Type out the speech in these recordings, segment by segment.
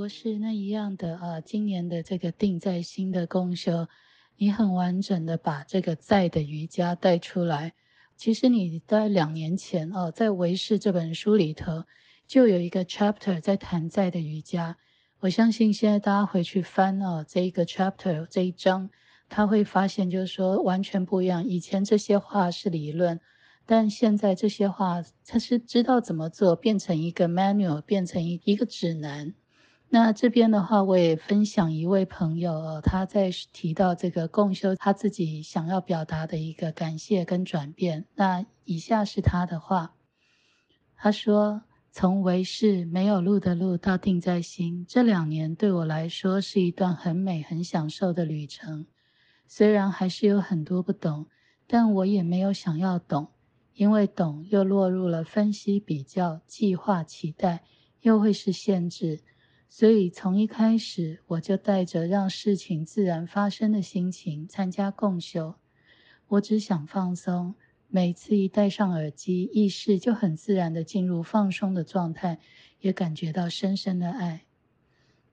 不是那一样的啊！今年的这个定在新的公修，你很完整的把这个在的瑜伽带出来。其实你在两年前哦，在维世这本书里头，就有一个 chapter 在谈在的瑜伽。我相信现在大家回去翻哦，这一个 chapter 这一章，他会发现就是说完全不一样。以前这些话是理论，但现在这些话他是知道怎么做，变成一个 manual，变成一一个指南。那这边的话，我也分享一位朋友，他在提到这个共修，他自己想要表达的一个感谢跟转变。那以下是他的话，他说：“从为是没有路的路到定在心，这两年对我来说是一段很美、很享受的旅程。虽然还是有很多不懂，但我也没有想要懂，因为懂又落入了分析、比较、计划、期待，又会是限制。”所以从一开始，我就带着让事情自然发生的心情参加共修。我只想放松。每次一戴上耳机，意识就很自然的进入放松的状态，也感觉到深深的爱。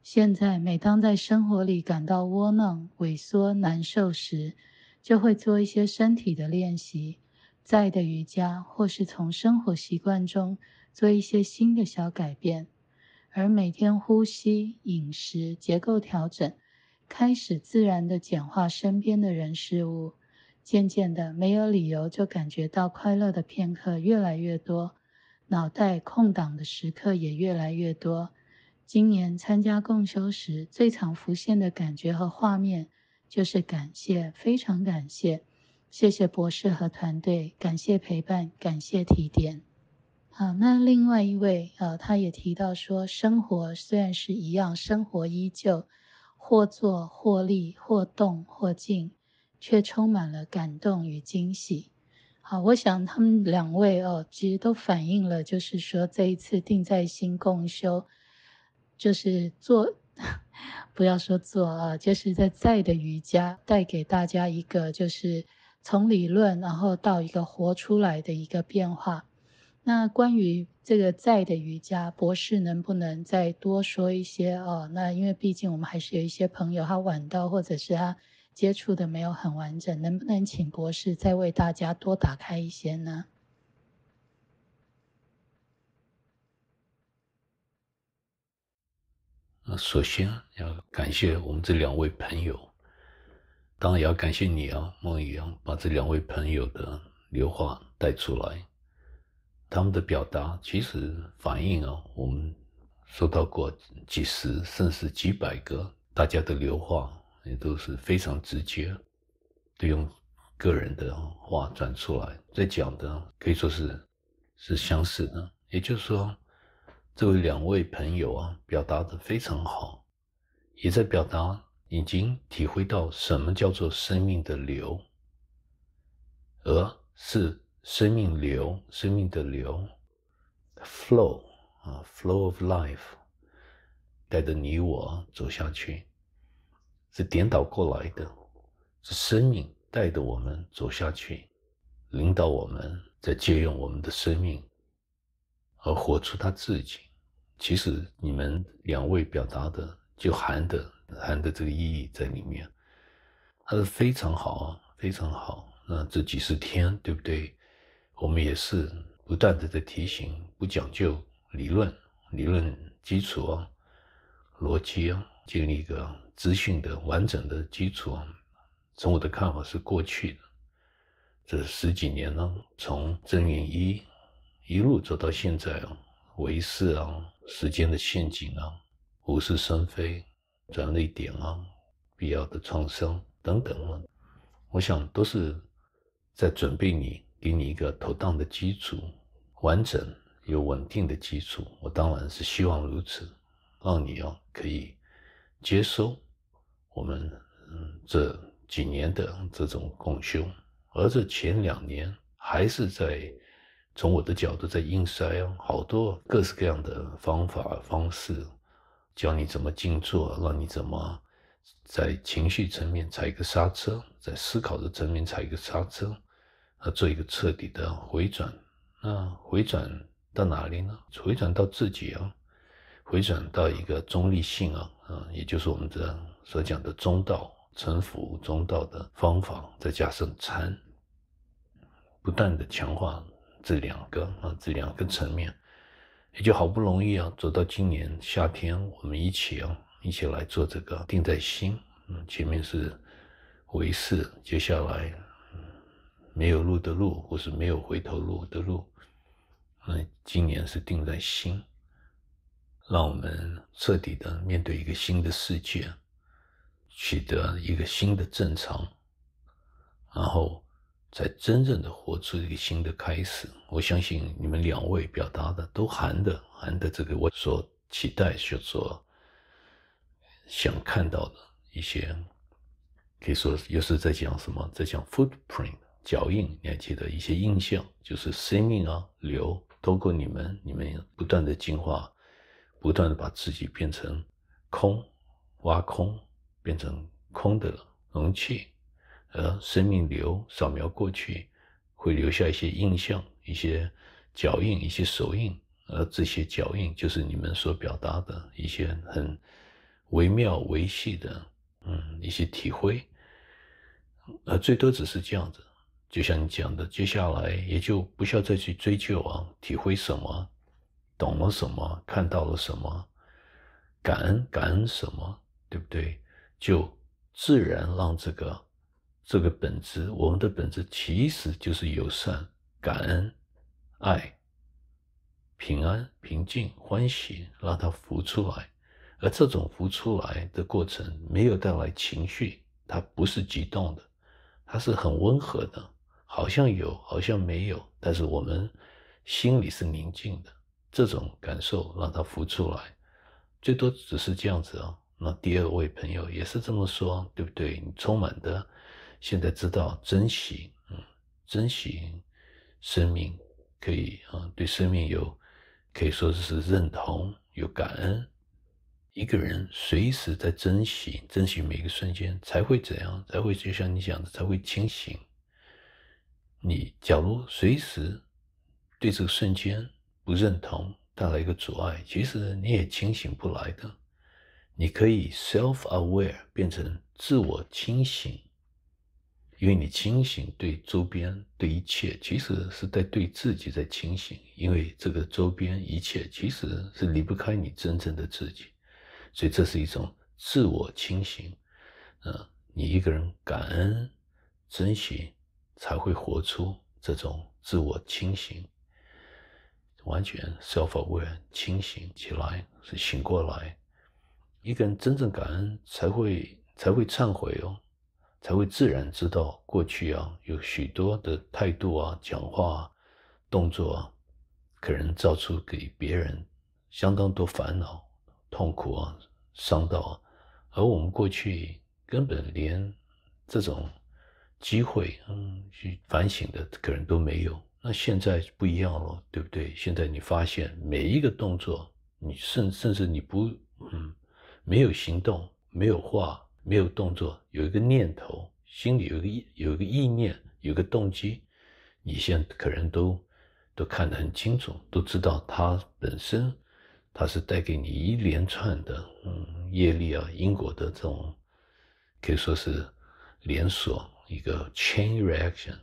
现在，每当在生活里感到窝囊、萎缩、难受时，就会做一些身体的练习，在的瑜伽，或是从生活习惯中做一些新的小改变。而每天呼吸、饮食结构调整，开始自然的简化身边的人事物，渐渐的没有理由就感觉到快乐的片刻越来越多，脑袋空档的时刻也越来越多。今年参加共修时，最常浮现的感觉和画面，就是感谢，非常感谢，谢谢博士和团队，感谢陪伴，感谢提点。啊，那另外一位呃，他也提到说，生活虽然是一样，生活依旧，或坐或立或动或静，却充满了感动与惊喜。好，我想他们两位哦，其实都反映了，就是说这一次定在心共修，就是做，不要说做啊，就是在在的瑜伽带给大家一个，就是从理论然后到一个活出来的一个变化。那关于这个在的瑜伽博士，能不能再多说一些啊？那因为毕竟我们还是有一些朋友，他晚到或者是他接触的没有很完整，能不能请博士再为大家多打开一些呢？首先要感谢我们这两位朋友，当然也要感谢你啊，梦雨啊，把这两位朋友的留话带出来。他们的表达其实反映啊，我们收到过几十，甚至几百个大家的留话，也都是非常直接，都用个人的话转出来在讲的，可以说是是相似的。也就是说，这位两位朋友啊，表达的非常好，也在表达已经体会到什么叫做生命的流，而是。生命流，生命的流，flow 啊，flow of life，带着你我走下去，是颠倒过来的，是生命带着我们走下去，领导我们，在借用我们的生命，而活出他自己。其实你们两位表达的就含的含的这个意义在里面，它是非常好啊，非常好。那这几十天，对不对？我们也是不断的在提醒，不讲究理论、理论基础啊、逻辑啊，建立一个资讯的完整的基础啊。从我的看法是，过去的这十几年呢，从正念一一路走到现在啊，为师啊、时间的陷阱啊、无事生非、转泪点啊、必要的创伤等等啊，我想都是在准备你。给你一个妥当的基础，完整又稳定的基础，我当然是希望如此，让你哦可以接收我们这几年的这种共修，而这前两年还是在从我的角度在硬塞哦，好多各式各样的方法方式，教你怎么静坐，让你怎么在情绪层面踩一个刹车，在思考的层面踩一个刹车。啊，做一个彻底的回转，那回转到哪里呢？回转到自己啊，回转到一个中立性啊，啊，也就是我们这样所讲的中道、臣服中道的方法，再加上参，不断的强化这两个啊，这两个层面，也就好不容易啊，走到今年夏天，我们一起啊，一起来做这个定在心，嗯，前面是为事，接下来。没有路的路，或是没有回头路的路。那今年是定在新，让我们彻底的面对一个新的世界，取得一个新的正常，然后才真正的活出一个新的开始。我相信你们两位表达的都含的含的这个，我所期待就说想看到的一些，可以说又是在讲什么，在讲 footprint。脚印，你还记得一些印象，就是生命啊流通过你们，你们不断的进化，不断的把自己变成空，挖空，变成空的容器。而生命流扫描过去，会留下一些印象，一些脚印，一些手印。而这些脚印，就是你们所表达的一些很微妙微细的，嗯，一些体会。而最多只是这样子。就像你讲的，接下来也就不需要再去追究啊，体会什么懂了什么，看到了什么，感恩感恩什么，对不对？就自然让这个这个本质，我们的本质其实就是友善、感恩、爱、平安、平静、欢喜，让它浮出来。而这种浮出来的过程，没有带来情绪，它不是激动的，它是很温和的。好像有，好像没有，但是我们心里是宁静的。这种感受让它浮出来，最多只是这样子啊。那第二位朋友也是这么说，对不对？你充满的，现在知道珍惜，嗯，珍惜生命，可以啊。对生命有，可以说是认同，有感恩。一个人随时在珍惜，珍惜每一个瞬间，才会怎样？才会就像你讲的，才会清醒。你假如随时对这个瞬间不认同，带来一个阻碍，其实你也清醒不来的。你可以 self-aware 变成自我清醒，因为你清醒对周边对一切，其实是在对自己在清醒。因为这个周边一切其实是离不开你真正的自己，所以这是一种自我清醒。啊，你一个人感恩、珍惜。才会活出这种自我清醒，完全 self-aware 清醒起来，是醒过来。一个人真正感恩，才会才会忏悔哦，才会自然知道过去啊，有许多的态度啊、讲话、动作啊，可能造出给别人相当多烦恼、痛苦啊、伤到。而我们过去根本连这种。机会，嗯，去反省的可能都没有。那现在不一样了，对不对？现在你发现每一个动作，你甚甚至你不，嗯，没有行动，没有话，没有动作，有一个念头，心里有一个意，有一个意念，有个动机，你现在可能都，都看得很清楚，都知道它本身，它是带给你一连串的，嗯，业力啊，因果的这种，可以说是连锁。一个 chain reaction，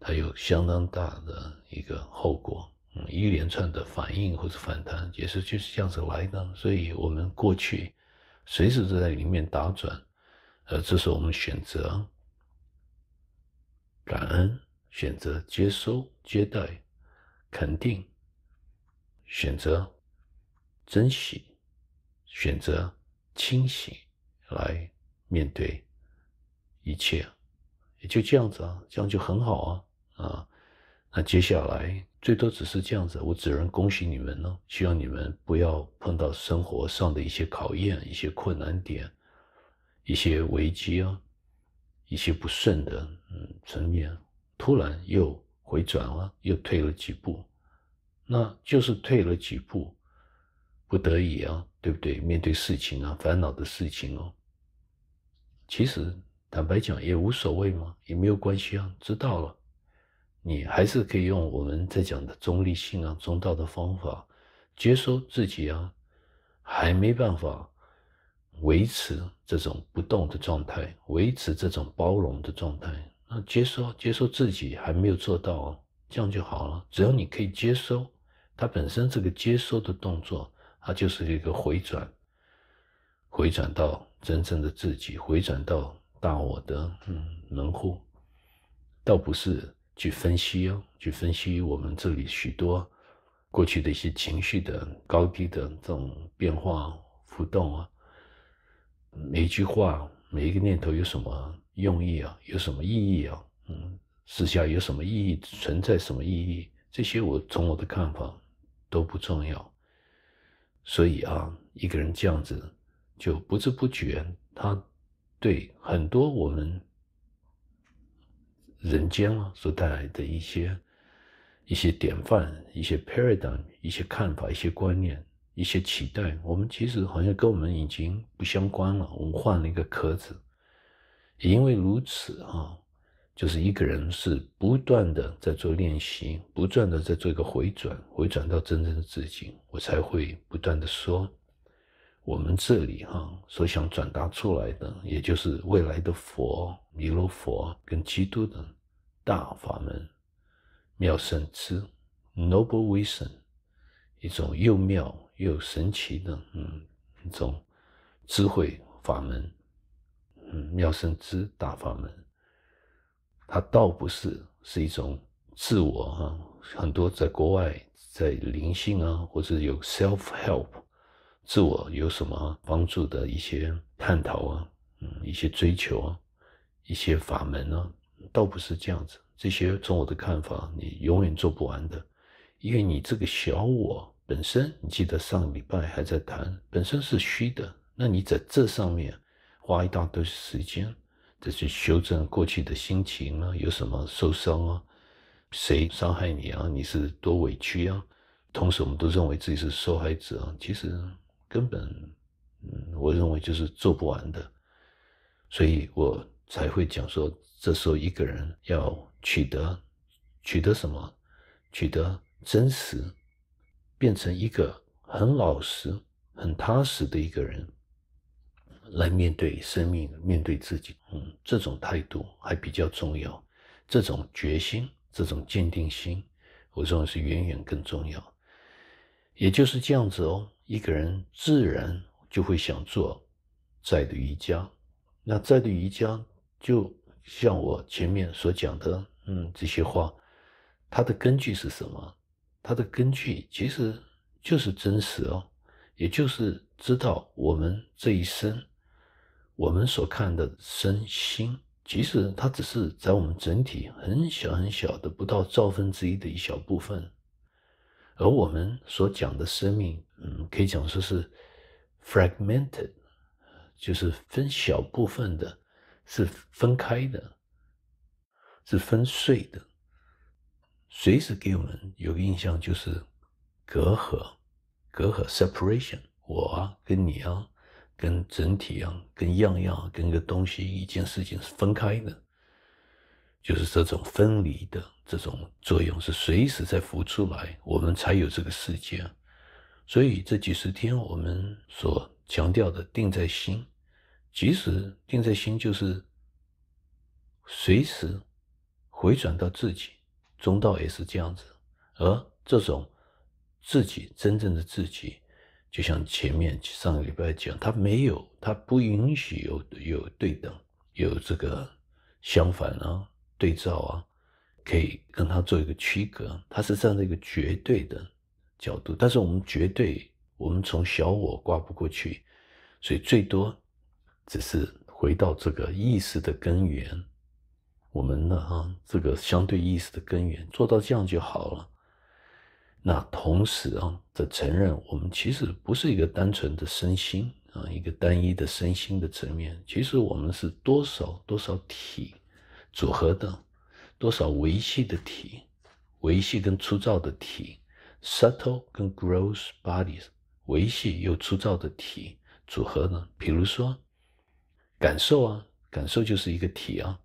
它有相当大的一个后果，嗯，一连串的反应或者反弹也是就是这样子来的。所以，我们过去随时都在里面打转，呃，这是我们选择感恩，选择接收、接待、肯定，选择珍惜，选择清醒来面对一切。也就这样子啊，这样就很好啊啊！那接下来最多只是这样子，我只能恭喜你们了。希望你们不要碰到生活上的一些考验、一些困难点、一些危机啊，一些不顺的嗯层面，突然又回转了，又退了几步，那就是退了几步，不得已啊，对不对？面对事情啊，烦恼的事情哦，其实。坦白讲也无所谓嘛，也没有关系啊。知道了，你还是可以用我们在讲的中立性啊、中道的方法，接收自己啊。还没办法维持这种不动的状态，维持这种包容的状态，那接收、接收自己还没有做到啊，这样就好了。只要你可以接收，它本身这个接收的动作，它就是一个回转，回转到真正的自己，回转到。大我的嗯门户，倒不是去分析哦，去分析我们这里许多过去的一些情绪的高低的这种变化浮动啊，每一句话每一个念头有什么用意啊，有什么意义啊？嗯，私下有什么意义，存在什么意义？这些我从我的看法都不重要。所以啊，一个人这样子就不知不觉他。对很多我们人间啊所带来的一些一些典范、一些 paradigm、一些看法、一些观念、一些期待，我们其实好像跟我们已经不相关了。我们换了一个壳子，也因为如此啊，就是一个人是不断的在做练习，不断的在做一个回转，回转到真正的自己，我才会不断的说。我们这里哈所想转达出来的，也就是未来的佛、弥勒佛跟基督的，大法门、妙胜智 （Noble v i s i o n 一种又妙又神奇的，嗯，一种智慧法门，嗯，妙胜智大法门，它倒不是是一种自我哈，很多在国外在灵性啊，或者有 self help。自我有什么帮助的一些探讨啊，嗯，一些追求啊，一些法门啊，倒不是这样子。这些从我的看法，你永远做不完的，因为你这个小我本身，你记得上礼拜还在谈，本身是虚的。那你在这上面花一大堆时间，再去修正过去的心情啊，有什么受伤啊，谁伤害你啊，你是多委屈啊。同时，我们都认为自己是受害者啊，其实。根本，嗯，我认为就是做不完的，所以我才会讲说，这时候一个人要取得，取得什么？取得真实，变成一个很老实、很踏实的一个人，来面对生命，面对自己。嗯，这种态度还比较重要，这种决心、这种坚定心，我认为是远远更重要。也就是这样子哦。一个人自然就会想做在的瑜伽，那在的瑜伽就像我前面所讲的，嗯，这些话，它的根据是什么？它的根据其实就是真实哦，也就是知道我们这一生，我们所看的身心，其实它只是在我们整体很小很小的，不到兆分之一的一小部分。而我们所讲的生命，嗯，可以讲说是 fragmented，就是分小部分的，是分开的，是分碎的。随时给我们有个印象就是隔阂，隔阂，separation。我啊跟你啊，跟整体啊，跟样样，跟个东西、一件事情是分开的。就是这种分离的这种作用是随时在浮出来，我们才有这个世界。所以这几十天我们所强调的定在心，即使定在心就是随时回转到自己。中道也是这样子，而这种自己真正的自己，就像前面上个礼拜讲，他没有，他不允许有有对等，有这个相反啊。对照啊，可以跟它做一个区隔，它是这样的一个绝对的角度，但是我们绝对，我们从小我挂不过去，所以最多只是回到这个意识的根源，我们呢啊，这个相对意识的根源做到这样就好了。那同时啊，的承认我们其实不是一个单纯的身心啊，一个单一的身心的层面，其实我们是多少多少体。组合的多少维系的体，维系跟粗糙的体，subtle 跟 gross bodies，维系又粗糙的体组合呢？比如说感受啊，感受就是一个体啊，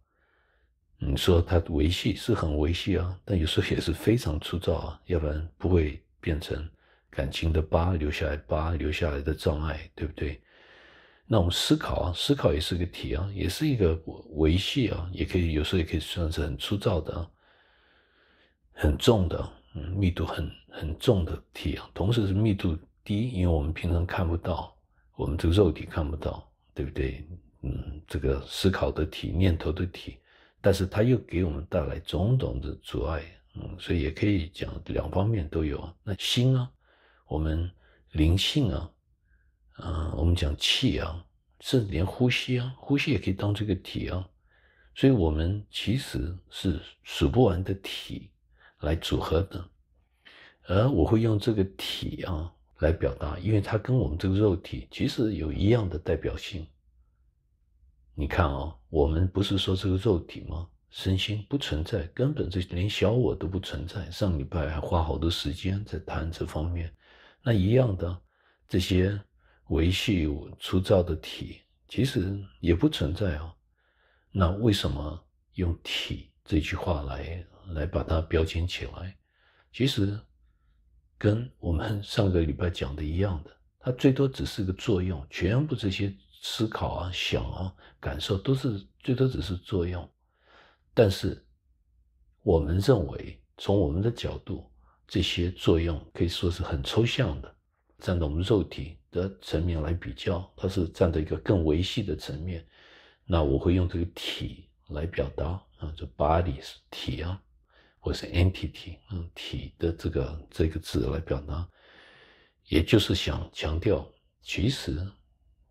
你说它维系是很维系啊，但有时候也是非常粗糙啊，要不然不会变成感情的疤，留下来疤留下来的障碍，对不对？那我们思考啊，思考也是个体啊，也是一个维系啊，也可以有时候也可以算是很粗糙的啊，很重的，嗯，密度很很重的体啊。同时是密度低，因为我们平常看不到，我们这个肉体看不到，对不对？嗯，这个思考的体、念头的体，但是它又给我们带来种种的阻碍，嗯，所以也可以讲两方面都有啊。那心啊，我们灵性啊。嗯，我们讲气啊，甚至连呼吸啊，呼吸也可以当这个体啊，所以我们其实是数不完的体来组合的。而我会用这个体啊来表达，因为它跟我们这个肉体其实有一样的代表性。你看啊，我们不是说这个肉体吗？身心不存在，根本就连小我都不存在。上礼拜还花好多时间在谈这方面，那一样的这些。维系粗糙的体，其实也不存在啊。那为什么用“体”这句话来来把它标签起来？其实跟我们 上个礼拜讲的一样的，它最多只是个作用。全部这些思考啊、想啊、感受，都是最多只是作用。但是我们认为，从我们的角度，这些作用可以说是很抽象的，在我们肉体。的层面来比较，它是站在一个更维系的层面。那我会用这个体来表达啊，就 body 是体啊，或者是 entity 啊，体的这个这个字来表达，也就是想强调，其实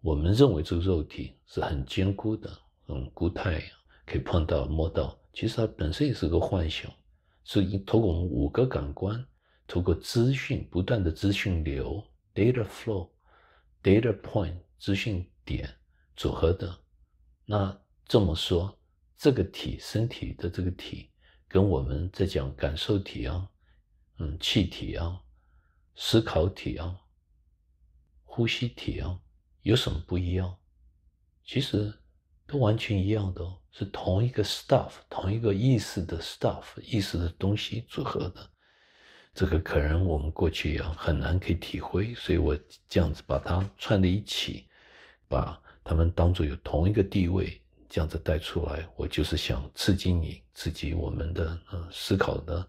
我们认为这个肉体是很坚固的，嗯，固态，可以碰到摸到。其实它本身也是个幻想，是通过我们五个感官，通过资讯不断的资讯流 data flow。data point 资讯点组合的，那这么说，这个体身体的这个体，跟我们在讲感受体啊，嗯，气体啊，思考体啊，呼吸体啊，有什么不一样？其实都完全一样的，是同一个 stuff，同一个意识的 stuff，意识的东西组合的。这个可能我们过去也很难可以体会，所以我这样子把它串在一起，把他们当作有同一个地位，这样子带出来。我就是想刺激你，刺激我们的呃思考的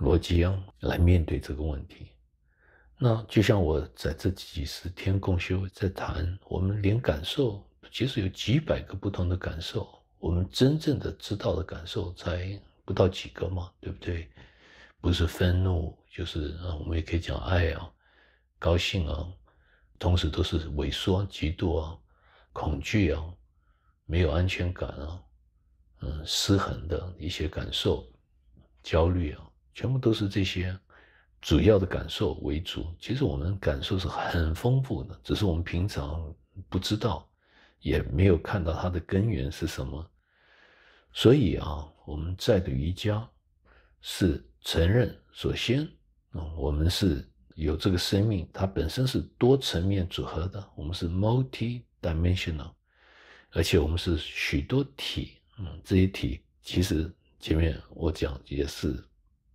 逻辑啊，来面对这个问题。那就像我在这几十天共修在谈，我们连感受其实有几百个不同的感受，我们真正的知道的感受才不到几个嘛，对不对？不是愤怒，就是啊，我们也可以讲爱啊，高兴啊，同时都是萎缩、嫉妒啊、恐惧啊、没有安全感啊，嗯，失衡的一些感受，焦虑啊，全部都是这些主要的感受为主。其实我们感受是很丰富的，只是我们平常不知道，也没有看到它的根源是什么。所以啊，我们在的瑜伽是。承认，首先啊，我们是有这个生命，它本身是多层面组合的，我们是 multi-dimensional，而且我们是许多体，嗯，这些体其实前面我讲也是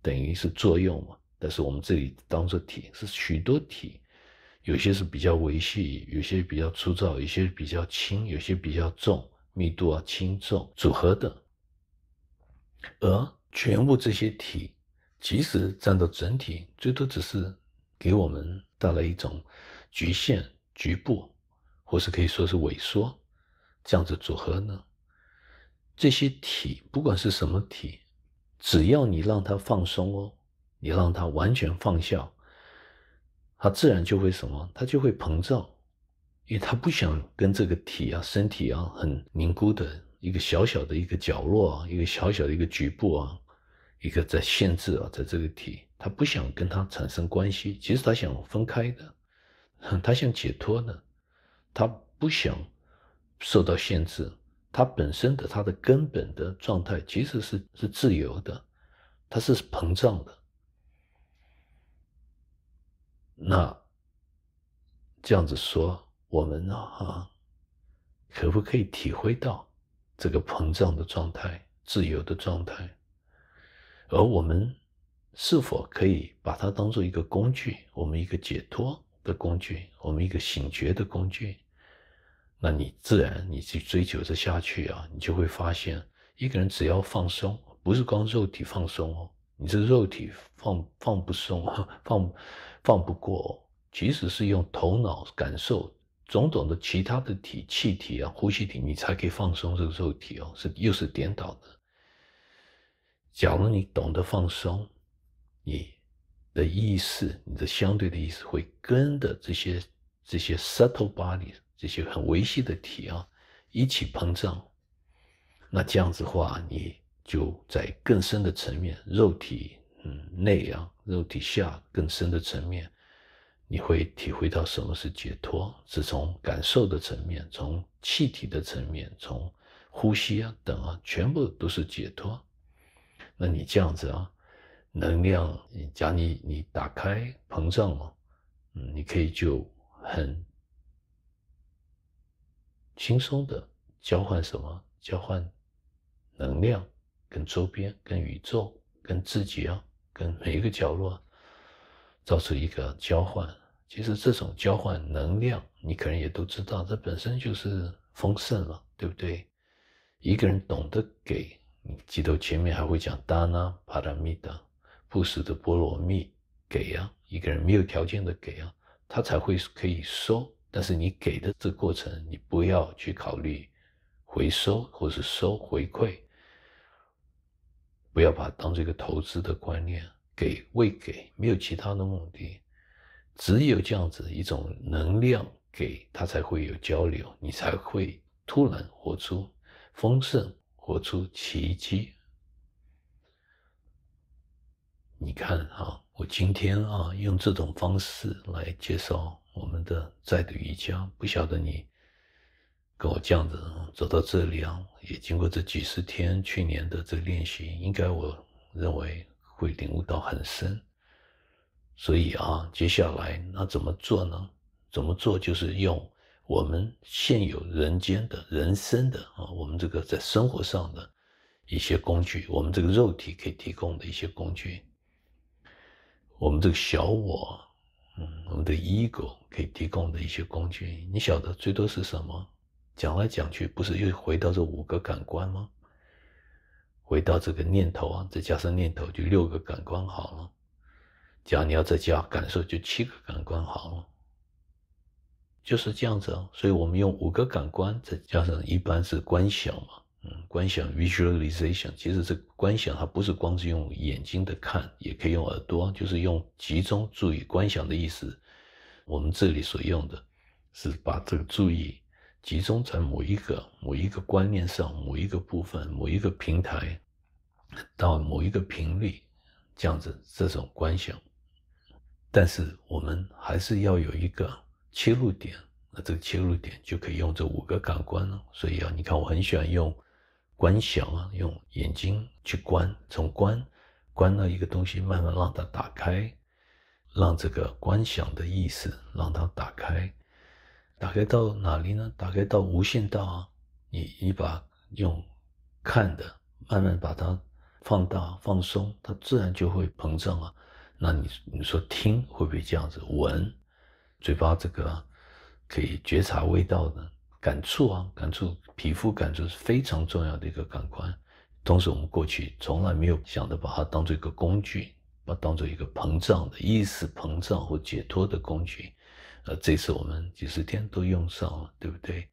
等于是作用嘛，但是我们这里当做体是许多体，有些是比较维系，有些比较粗糙，有些比较轻，有些比较重，密度啊轻重组合的，而全部这些体。即使占到整体最多只是给我们带来一种局限、局部，或是可以说是萎缩这样子组合呢。这些体不管是什么体，只要你让它放松哦，你让它完全放下，它自然就会什么？它就会膨胀，因为它不想跟这个体啊、身体啊很凝固的一个小小的一个角落啊，一个小小的一个局部啊。一个在限制啊，在这个体，他不想跟他产生关系，其实他想分开的，他想解脱的，他不想受到限制，他本身的他的根本的状态其实是是自由的，它是膨胀的。那这样子说，我们呢啊，可不可以体会到这个膨胀的状态、自由的状态？而我们是否可以把它当做一个工具？我们一个解脱的工具，我们一个醒觉的工具？那你自然你去追求这下去啊，你就会发现，一个人只要放松，不是光肉体放松哦，你这肉体放放不松，放放不过，即使是用头脑感受种种的其他的体气体啊、呼吸体，你才可以放松这个肉体哦，是又是颠倒的。假如你懂得放松，你的意识，你的相对的意识会跟着这些这些 subtle body 这些很微细的体啊一起膨胀，那这样子话，你就在更深的层面，肉体嗯内啊，肉体下更深的层面，你会体会到什么是解脱，是从感受的层面，从气体的层面，从呼吸啊等啊，全部都是解脱。那你这样子啊，能量，假你你打开膨胀嘛，嗯，你可以就很轻松的交换什么？交换能量跟周边、跟宇宙、跟自己啊，跟每一个角落，造出一个交换。其实这种交换能量，你可能也都知道，这本身就是丰盛了，对不对？一个人懂得给。你记得前面还会讲 dana paramita 布施的菠萝蜜给啊，一个人没有条件的给啊，他才会可以收。但是你给的这过程，你不要去考虑回收或是收回馈，不要把当做一个投资的观念。给未给没有其他的目的，只有这样子一种能量给他才会有交流，你才会突然活出丰盛。活出奇迹！你看啊，我今天啊，用这种方式来介绍我们的在读瑜伽。不晓得你跟我这样子走到这里啊，也经过这几十天去年的这练习，应该我认为会领悟到很深。所以啊，接下来那怎么做呢？怎么做就是用。我们现有人间的人生的啊，我们这个在生活上的一些工具，我们这个肉体可以提供的一些工具，我们这个小我，嗯，我们的 ego 可以提供的一些工具，你晓得最多是什么？讲来讲去，不是又回到这五个感官吗？回到这个念头啊，再加上念头就六个感官好了。假如你要在家感受，就七个感官好了。就是这样子，所以我们用五个感官，再加上一般是观想嘛，嗯，观想 （visualization）。其实这观想它不是光是用眼睛的看，也可以用耳朵，就是用集中注意观想的意思。我们这里所用的，是把这个注意集中在某一个、某一个观念上、某一个部分、某一个平台，到某一个频率这样子这种观想。但是我们还是要有一个。切入点，那这个切入点就可以用这五个感官了。所以啊，你看我很喜欢用观想啊，用眼睛去观，从观观到一个东西，慢慢让它打开，让这个观想的意思让它打开，打开到哪里呢？打开到无限大啊！你你把用看的慢慢把它放大放松，它自然就会膨胀啊。那你你说听会不会这样子？闻？嘴巴这个可以觉察味道的感触啊，感触皮肤感触是非常重要的一个感官。同时，我们过去从来没有想着把它当做一个工具，把当做一个膨胀的意识膨胀或解脱的工具。呃，这次我们几十天都用上了，对不对？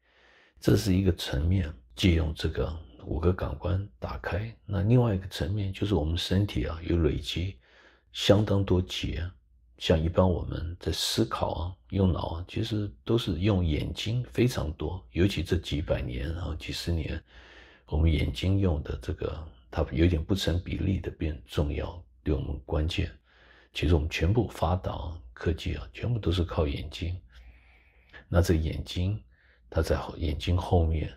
这是一个层面，借用这个五个感官打开。那另外一个层面就是我们身体啊有累积相当多结。像一般我们在思考啊，用脑啊，其实都是用眼睛非常多。尤其这几百年，然后几十年，我们眼睛用的这个，它有点不成比例的变重要，对我们关键。其实我们全部发达科技，啊，全部都是靠眼睛。那这眼睛，它在眼睛后面，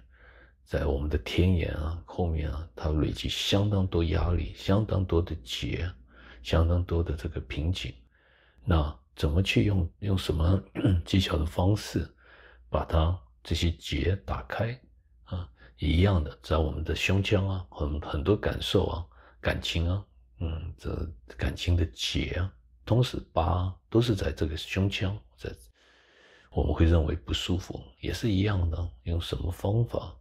在我们的天眼啊后面啊，它累积相当多压力，相当多的结，相当多的这个瓶颈。那怎么去用用什么 技巧的方式，把它这些结打开啊？一样的，在我们的胸腔啊，很很多感受啊，感情啊，嗯，这感情的结啊，同时把都是在这个胸腔，在我们会认为不舒服，也是一样的，用什么方法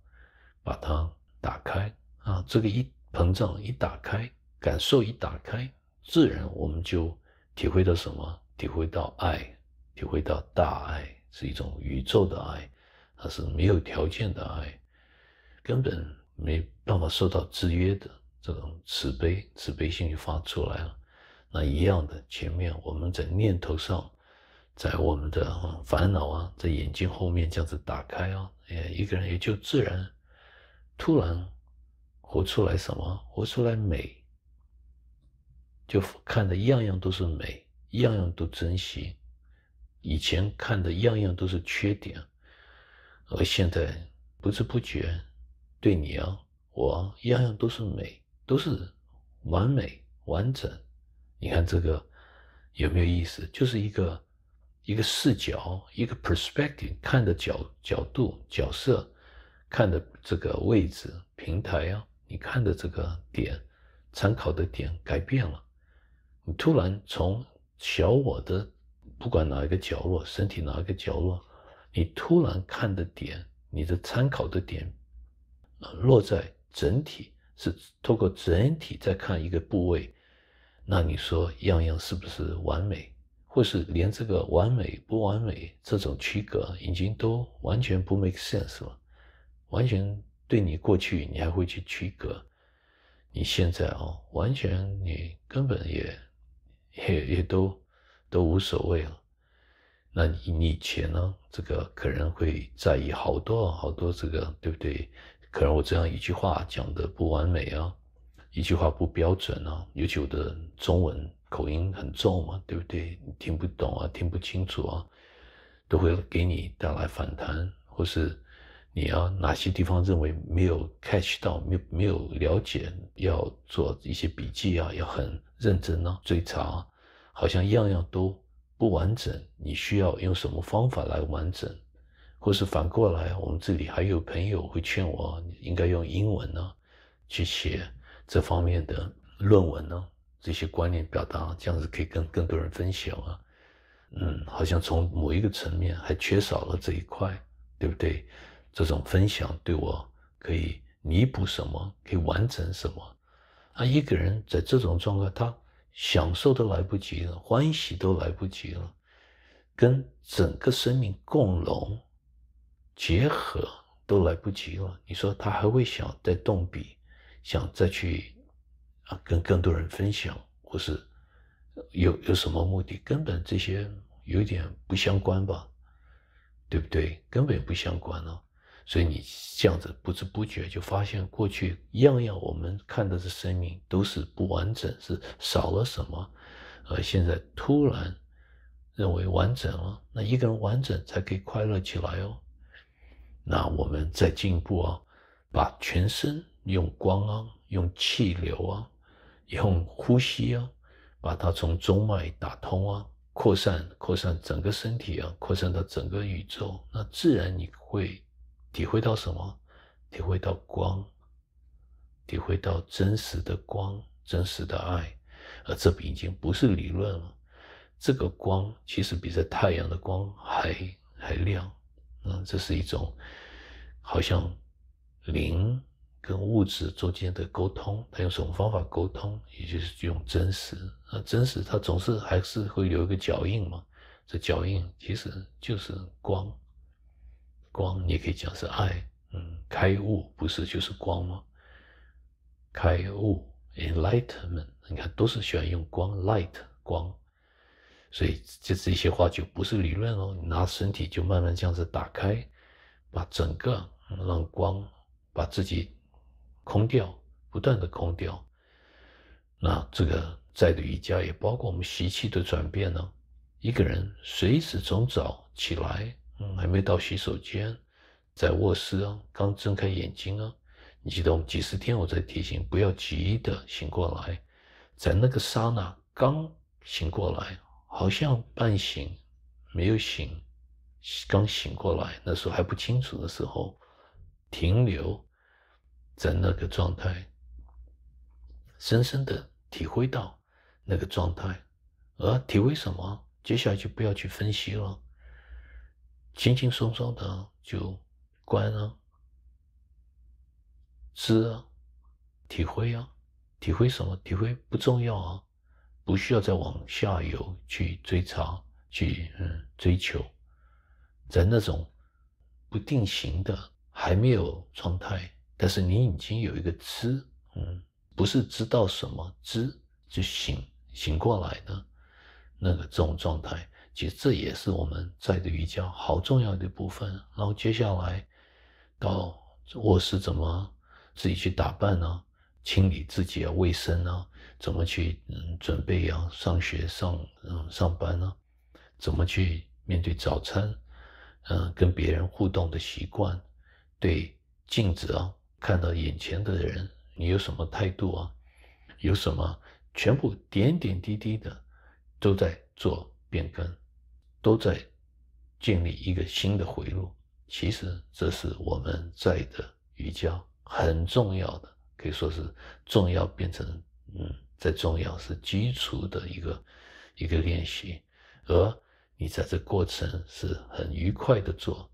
把它打开啊？这个一膨胀一打开，感受一打开，自然我们就。体会到什么？体会到爱，体会到大爱是一种宇宙的爱，它是没有条件的爱，根本没办法受到制约的这种慈悲，慈悲心就发出来了。那一样的，前面我们在念头上，在我们的烦恼啊，在眼睛后面这样子打开啊，哎，一个人也就自然突然活出来什么？活出来美。就看的样样都是美，样样都珍惜。以前看的样样都是缺点，而现在不知不觉，对你啊我样样都是美，都是完美完整。你看这个有没有意思？就是一个一个视角，一个 perspective 看的角角度角色，看的这个位置平台啊，你看的这个点参考的点改变了。你突然从小我的不管哪一个角落，身体哪一个角落，你突然看的点，你的参考的点落在整体，是透过整体在看一个部位，那你说样样是不是完美？或是连这个完美不完美这种区隔已经都完全不 make sense 了？完全对你过去你还会去区隔，你现在啊，完全你根本也。也也都都无所谓了。那你你以前呢？这个可能会在意好多好多，这个对不对？可能我这样一句话讲的不完美啊，一句话不标准啊，尤其我的中文口音很重嘛，对不对？你听不懂啊，听不清楚啊，都会给你带来反弹，或是。你要哪些地方认为没有 catch 到，没没有了解，要做一些笔记啊，要很认真呢，追查，好像样样都不完整。你需要用什么方法来完整？或是反过来，我们这里还有朋友会劝我，应该用英文呢，去写这方面的论文呢，这些观念表达，这样子可以跟更多人分享啊。嗯，好像从某一个层面还缺少了这一块，对不对？这种分享对我可以弥补什么？可以完成什么？啊，一个人在这种状况，他享受都来不及了，欢喜都来不及了，跟整个生命共融结合都来不及了。你说他还会想再动笔，想再去啊跟更多人分享，或是有有什么目的？根本这些有点不相关吧？对不对？根本不相关了。所以你这样子不知不觉就发现，过去样样我们看到的生命都是不完整，是少了什么？而现在突然认为完整了，那一个人完整才可以快乐起来哦。那我们再进一步啊，把全身用光啊，用气流啊，用呼吸啊，把它从中脉打通啊，扩散扩散整个身体啊，扩散到整个宇宙，那自然你会。体会到什么？体会到光，体会到真实的光，真实的爱，而这已经不是理论了。这个光其实比这太阳的光还还亮。嗯，这是一种好像灵跟物质中间的沟通。他用什么方法沟通？也就是用真实。那真实，他总是还是会留一个脚印嘛。这脚印其实就是光。光，你也可以讲是爱，嗯，开悟不是就是光吗？开悟，enlightenment，你看都是喜欢用光，light 光，所以这这些话就不是理论哦。你拿身体就慢慢这样子打开，把整个让光把自己空掉，不断的空掉。那这个在的瑜伽也包括我们习气的转变呢。一个人随时从早起来。嗯，还没到洗手间，在卧室啊，刚睁开眼睛啊，你记得我们几十天我在提醒，不要急的醒过来，在那个刹那刚醒过来，好像半醒，没有醒，刚醒过来，那时候还不清楚的时候，停留在那个状态，深深的体会到那个状态，而体会什么？接下来就不要去分析了。轻轻松松的就观啊、知啊、体会啊，体会什么？体会不重要啊，不需要再往下游去追查、去嗯追求，在那种不定型的还没有状态，但是你已经有一个知，嗯，不是知道什么知就醒醒过来的，那个这种状态。其实这也是我们在的瑜伽好重要的部分。然后接下来到卧室怎么自己去打扮啊，清理自己啊，卫生啊，怎么去嗯准备啊，上学上嗯上班啊，怎么去面对早餐，嗯跟别人互动的习惯，对镜子啊看到眼前的人你有什么态度啊，有什么全部点点滴滴的都在做变更。都在建立一个新的回路。其实，这是我们在的瑜伽很重要的，可以说是重要变成嗯，在重要是基础的一个一个练习。而你在这过程是很愉快的做，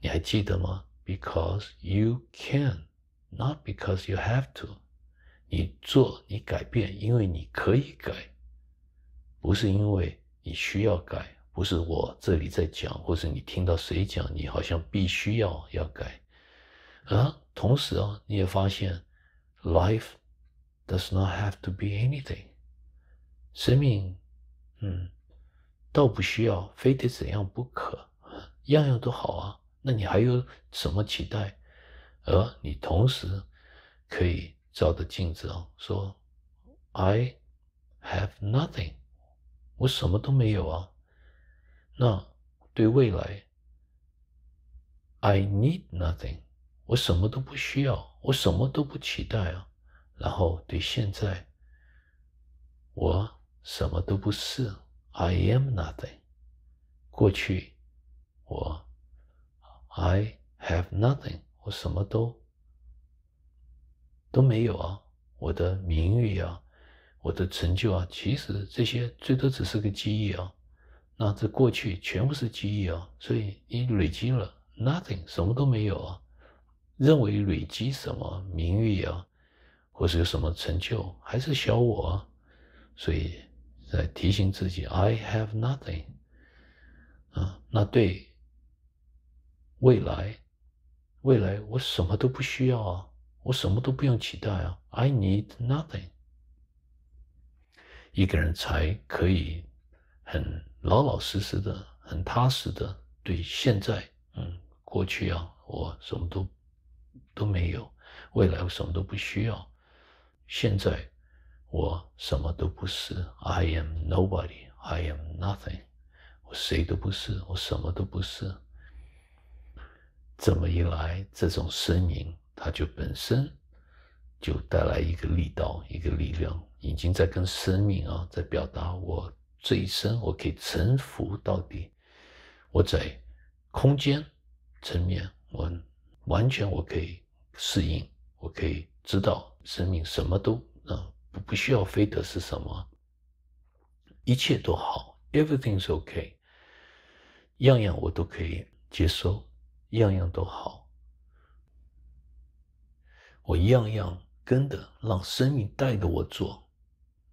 你还记得吗？Because you can, not because you have to。你做，你改变，因为你可以改，不是因为你需要改。不是我这里在讲，或是你听到谁讲，你好像必须要要改啊。同时啊，你也发现，life does not have to be anything。生命，嗯，倒不需要非得怎样不可，样样都好啊。那你还有什么期待？啊，你同时可以照着镜子啊，说，I have nothing。我什么都没有啊。那对未来，I need nothing，我什么都不需要，我什么都不期待啊。然后对现在，我什么都不是，I am nothing。过去，我 I have nothing，我什么都都没有啊。我的名誉啊，我的成就啊，其实这些最多只是个记忆啊。那这过去全部是记忆啊，所以你累积了 nothing，什么都没有啊。认为累积什么名誉啊，或是有什么成就，还是小我。啊。所以在提醒自己，I have nothing 啊。那对未来，未来我什么都不需要啊，我什么都不用期待啊。I need nothing。一个人才可以很。老老实实的，很踏实的，对现在，嗯，过去啊，我什么都都没有，未来我什么都不需要，现在我什么都不是，I am nobody, I am nothing，我谁都不是，我什么都不是。这么一来，这种声明它就本身就带来一个力道，一个力量，已经在跟生命啊，在表达我。这一生我可以臣服到底，我在空间层面，我完全我可以适应，我可以知道生命什么都啊不不需要非得是什么，一切都好，everything's o k 样样我都可以接收，样样都好，我样样跟的让生命带着我做，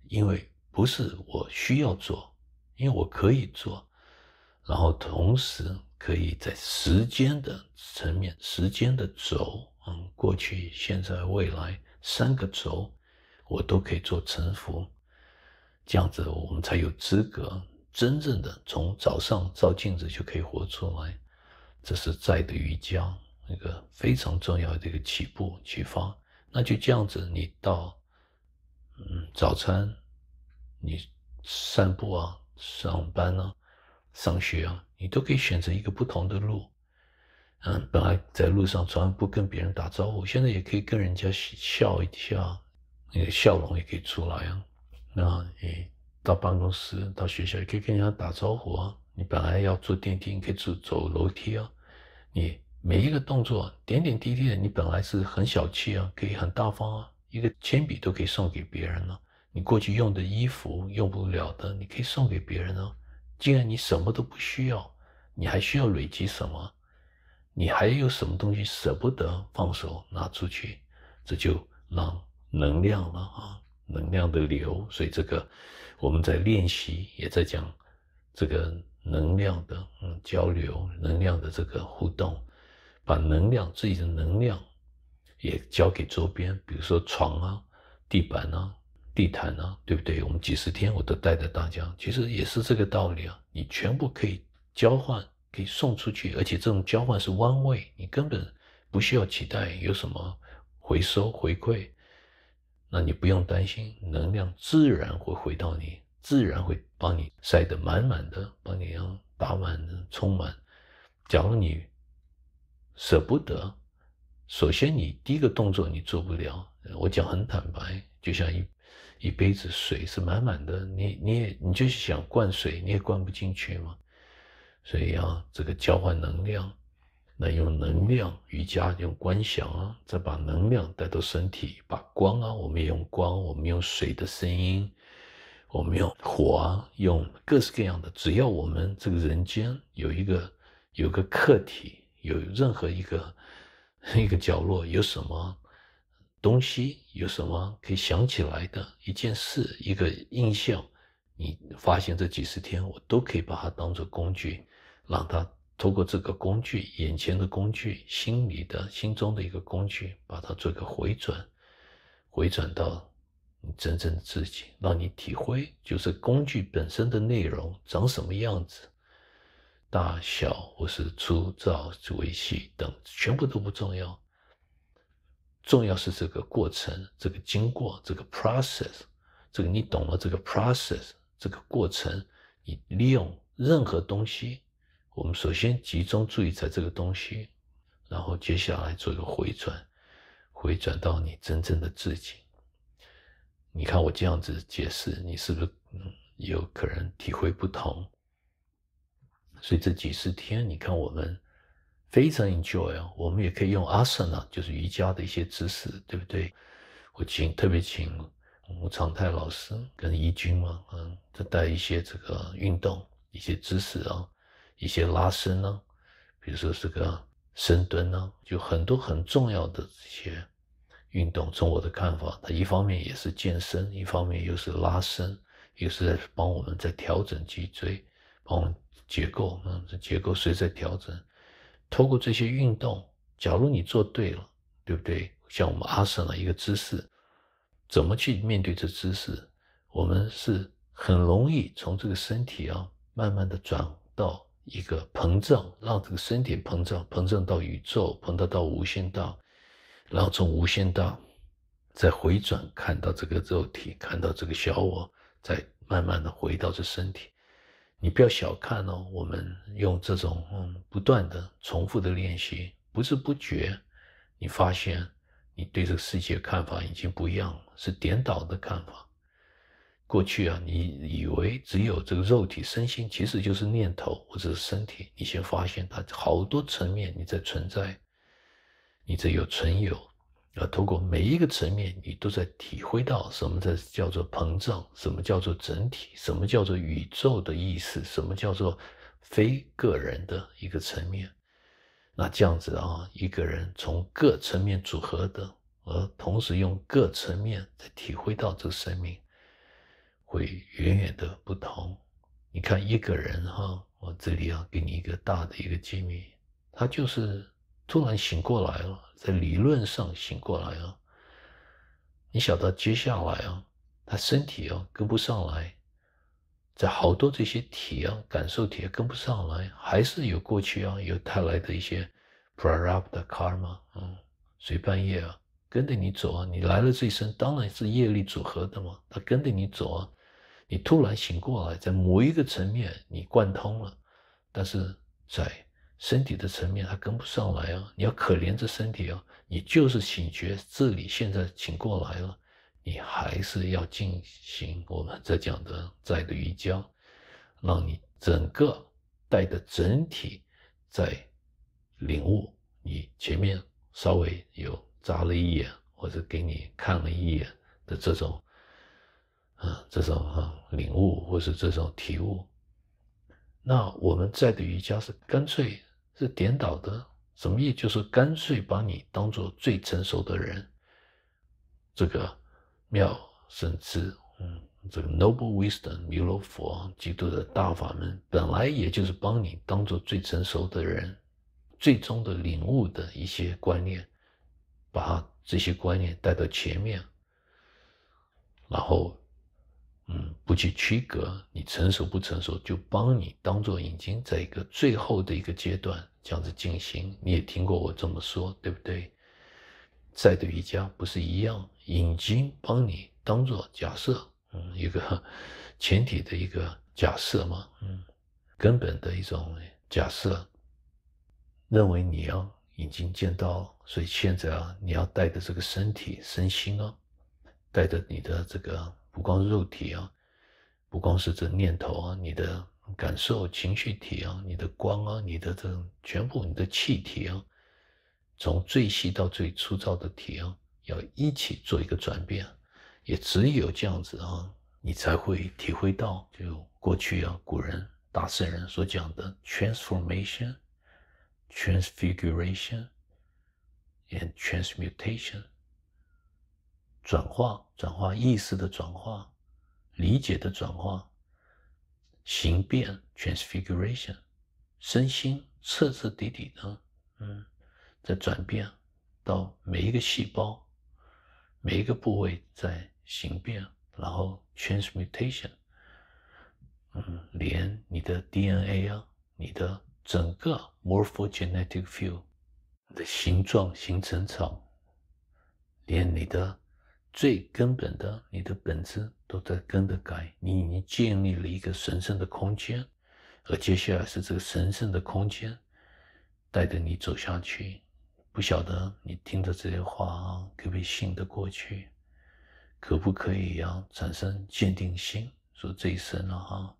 因为不是我需要做。因为我可以做，然后同时可以在时间的层面，时间的轴，嗯，过去、现在、未来三个轴，我都可以做沉浮。这样子，我们才有资格真正的从早上照镜子就可以活出来。这是在的瑜伽一个非常重要的一个起步、起发。那就这样子，你到嗯早餐，你散步啊。上班啊，上学啊，你都可以选择一个不同的路。嗯，本来在路上从来不跟别人打招呼，现在也可以跟人家笑一下，那个笑容也可以出来啊。那你到办公室、到学校也可以跟人家打招呼啊。你本来要坐电梯，你可以走走楼梯啊。你每一个动作，点点滴滴的，你本来是很小气啊，可以很大方啊。一个铅笔都可以送给别人了。你过去用的衣服用不了的，你可以送给别人哦。既然你什么都不需要，你还需要累积什么？你还有什么东西舍不得放手拿出去？这就让能量了啊，能量的流。所以这个我们在练习，也在讲这个能量的嗯交流、能量的这个互动，把能量自己的能量也交给周边，比如说床啊、地板啊。地毯呢，对不对？我们几十天我都带着大家，其实也是这个道理啊。你全部可以交换，可以送出去，而且这种交换是弯位，你根本不需要期待有什么回收回馈，那你不用担心，能量自然会回到你，自然会帮你塞得满满的，帮你让打满、充满。假如你舍不得，首先你第一个动作你做不了。我讲很坦白，就像一。一杯子水是满满的，你你也你就想灌水，你也灌不进去嘛。所以要这个交换能量，那用能量瑜伽，用观想啊，再把能量带到身体，把光啊，我们也用光，我们用水的声音，我们用火啊，用各式各样的，只要我们这个人间有一个有个客体，有任何一个 一个角落有什么。东西有什么可以想起来的一件事、一个印象？你发现这几十天，我都可以把它当作工具，让它通过这个工具、眼前的工具、心里的心中的一个工具，把它做一个回转，回转到你真正的自己，让你体会，就是工具本身的内容长什么样子，大小或是粗糙、微细等，全部都不重要。重要是这个过程，这个经过，这个 process，这个你懂了这个 process，这个过程，你利用任何东西，我们首先集中注意在这个东西，然后接下来做一个回转，回转到你真正的自己。你看我这样子解释，你是不是有可能体会不同？所以这几十天，你看我们。非常 enjoy 啊！我们也可以用 a san 啊，就是瑜伽的一些知识，对不对？我请特别请吴长泰老师跟怡君嘛，嗯，他带一些这个运动、一些知识啊，一些拉伸啊，比如说这个深蹲啊，就很多很重要的这些运动。从我的看法，它一方面也是健身，一方面又是拉伸，又是在帮我们在调整脊椎，帮我们结构，嗯，这结构谁在调整？透过这些运动，假如你做对了，对不对？像我们阿 s 的一个姿势，怎么去面对这姿势？我们是很容易从这个身体啊，慢慢的转到一个膨胀，让这个身体膨胀，膨胀到宇宙，膨胀到无限大，然后从无限大再回转，看到这个肉体，看到这个小我，再慢慢的回到这身体。你不要小看哦，我们用这种嗯，不断的重复的练习，不知不觉，你发现你对这个世界看法已经不一样了，是颠倒的看法。过去啊，你以为只有这个肉体身心，其实就是念头或者是身体。你先发现它好多层面你在存在，你这有存有。啊，通过每一个层面，你都在体会到什么？在叫做膨胀，什么叫做整体，什么叫做宇宙的意识，什么叫做非个人的一个层面。那这样子啊，一个人从各层面组合的，而同时用各层面在体会到这个生命，会远远的不同。你看一个人哈，我这里要给你一个大的一个揭秘，他就是。突然醒过来了，在理论上醒过来了。你晓得接下来啊，他身体啊跟不上来，在好多这些体啊感受体也跟不上来，还是有过去啊有带来的一些 prarabdha karma，嗯，随半夜啊跟着你走啊，你来了这一生当然是业力组合的嘛，他跟着你走啊。你突然醒过来，在某一个层面你贯通了，但是在。身体的层面还跟不上来啊！你要可怜这身体啊！你就是醒觉这里现在醒过来了，你还是要进行我们这讲的在的瑜伽，让你整个带的整体在领悟你前面稍微有眨了一眼或者给你看了一眼的这种，嗯，这种哈领悟或是这种体悟，那我们在的瑜伽是干脆。这颠倒的什么意思？就是干脆把你当做最成熟的人，这个妙甚智，嗯，这个 noble wisdom，弥勒佛、基督的大法门，本来也就是帮你当做最成熟的人，最终的领悟的一些观念，把这些观念带到前面，然后。嗯，不去区隔你成熟不成熟，就帮你当做已经，在一个最后的一个阶段这样子进行。你也听过我这么说，对不对？在的瑜伽不是一样，引经帮你当做假设，嗯，一个前提的一个假设嘛，嗯，根本的一种假设，认为你要已经见到，所以现在啊，你要带着这个身体身心啊，带着你的这个。不光肉体啊，不光是这念头啊，你的感受、情绪体啊，你的光啊，你的这种全部，你的气体啊，从最细到最粗糙的体啊，要一起做一个转变。也只有这样子啊，你才会体会到，就过去啊，古人、大圣人所讲的 transformation、transfiguration and transmutation。转化，转化意识的转化，理解的转化，形变 （transfiguration），身心彻彻底底的，嗯，在转变，到每一个细胞，每一个部位在形变，然后 transmutation，嗯，连你的 DNA 啊，你的整个 morphogenetic field 的形状形成层，连你的。最根本的，你的本质都在跟着改。你已经建立了一个神圣的空间，而接下来是这个神圣的空间带着你走下去。不晓得你听着这些话可不可以信得过去，可不可以要产生坚定心，说这一生了哈，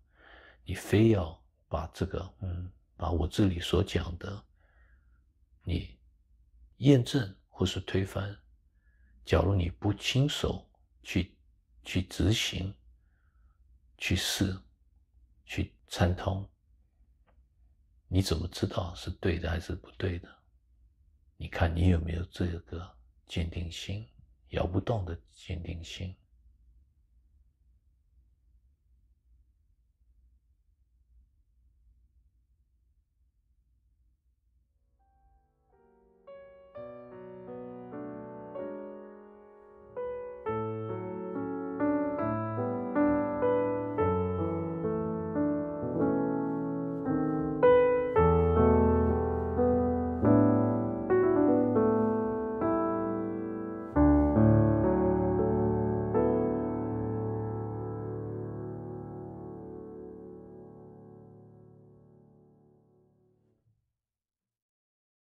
你非要把这个嗯，把我这里所讲的你验证或是推翻。假如你不亲手去、去执行、去试、去参通，你怎么知道是对的还是不对的？你看你有没有这个坚定心，摇不动的坚定心？